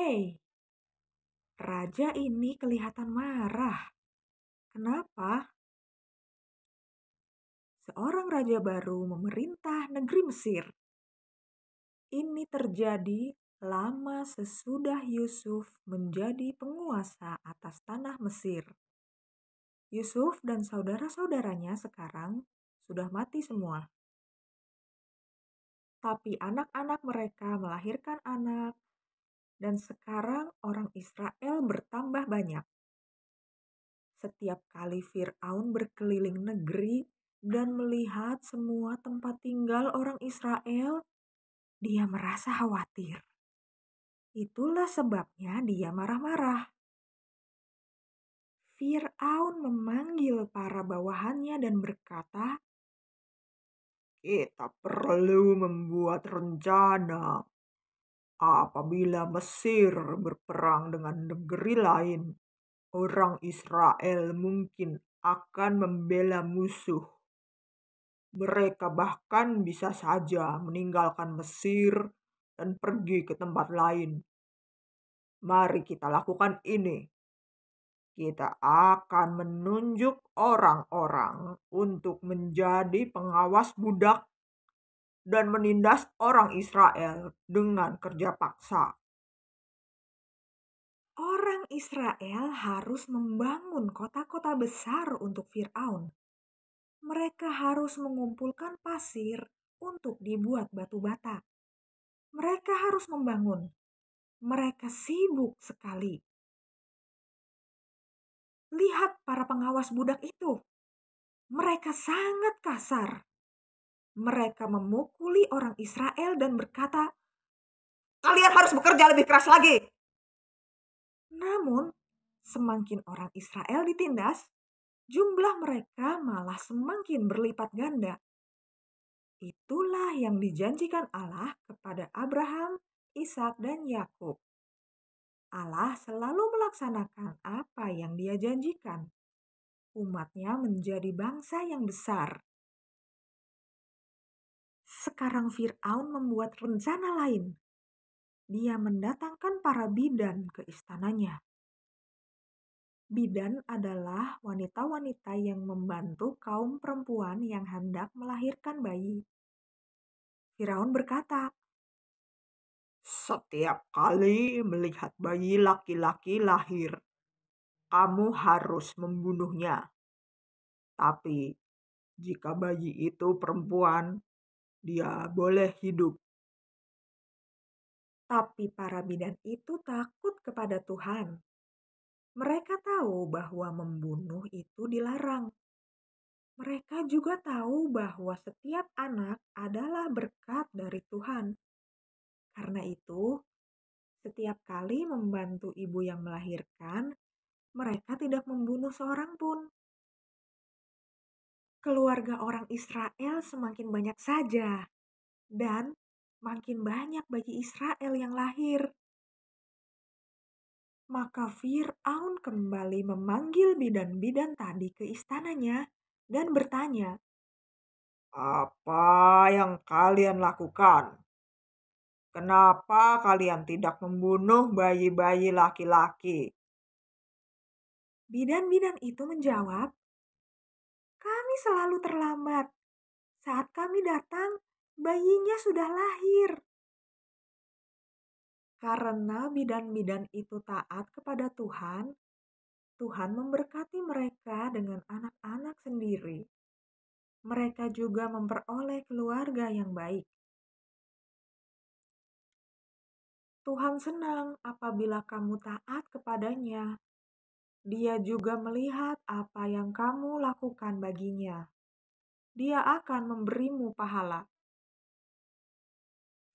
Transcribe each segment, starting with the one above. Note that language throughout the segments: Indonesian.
Hei, raja ini kelihatan marah. Kenapa? Seorang raja baru memerintah negeri Mesir. Ini terjadi lama sesudah Yusuf menjadi penguasa atas tanah Mesir. Yusuf dan saudara-saudaranya sekarang sudah mati semua. Tapi anak-anak mereka melahirkan anak dan sekarang orang Israel bertambah banyak. Setiap kali Firaun berkeliling negeri dan melihat semua tempat tinggal orang Israel, dia merasa khawatir. Itulah sebabnya dia marah-marah. Fir'aun memanggil para bawahannya dan berkata, "Kita perlu membuat rencana Apabila Mesir berperang dengan negeri lain, orang Israel mungkin akan membela musuh. Mereka bahkan bisa saja meninggalkan Mesir dan pergi ke tempat lain. Mari kita lakukan ini. Kita akan menunjuk orang-orang untuk menjadi pengawas budak dan menindas orang Israel dengan kerja paksa. Orang Israel harus membangun kota-kota besar untuk Firaun. Mereka harus mengumpulkan pasir untuk dibuat batu bata. Mereka harus membangun. Mereka sibuk sekali. Lihat para pengawas budak itu. Mereka sangat kasar mereka memukuli orang Israel dan berkata, "Kalian harus bekerja lebih keras lagi." Namun, semakin orang Israel ditindas, jumlah mereka malah semakin berlipat ganda. Itulah yang dijanjikan Allah kepada Abraham, Ishak, dan Yakub. Allah selalu melaksanakan apa yang Dia janjikan. Umatnya menjadi bangsa yang besar. Sekarang Fir'aun membuat rencana lain. Dia mendatangkan para bidan ke istananya. Bidan adalah wanita-wanita yang membantu kaum perempuan yang hendak melahirkan bayi. Firaun berkata, "Setiap kali melihat bayi laki-laki lahir, kamu harus membunuhnya. Tapi jika bayi itu perempuan, dia boleh hidup. Tapi para bidan itu takut kepada Tuhan. Mereka tahu bahwa membunuh itu dilarang. Mereka juga tahu bahwa setiap anak adalah berkat dari Tuhan. Karena itu, setiap kali membantu ibu yang melahirkan, mereka tidak membunuh seorang pun keluarga orang Israel semakin banyak saja, dan makin banyak bagi Israel yang lahir. Maka Fir'aun kembali memanggil bidan-bidan tadi ke istananya dan bertanya, "Apa yang kalian lakukan? Kenapa kalian tidak membunuh bayi-bayi laki-laki?" Bidan-bidan itu menjawab, kami selalu terlambat. Saat kami datang, bayinya sudah lahir. Karena bidan-bidan itu taat kepada Tuhan, Tuhan memberkati mereka dengan anak-anak sendiri. Mereka juga memperoleh keluarga yang baik. Tuhan senang apabila kamu taat kepadanya dia juga melihat apa yang kamu lakukan baginya. Dia akan memberimu pahala.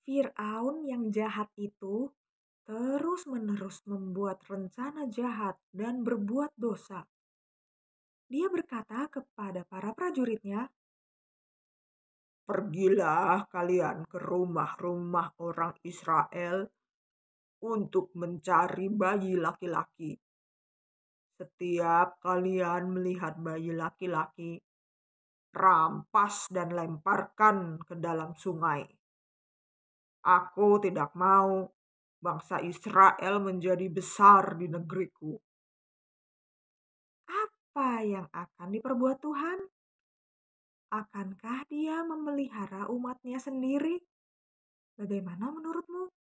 Firaun yang jahat itu terus-menerus membuat rencana jahat dan berbuat dosa. Dia berkata kepada para prajuritnya, "Pergilah kalian ke rumah-rumah orang Israel untuk mencari bayi laki-laki setiap kalian melihat bayi laki-laki, rampas dan lemparkan ke dalam sungai. Aku tidak mau bangsa Israel menjadi besar di negeriku. Apa yang akan diperbuat Tuhan? Akankah dia memelihara umatnya sendiri? Bagaimana menurutmu?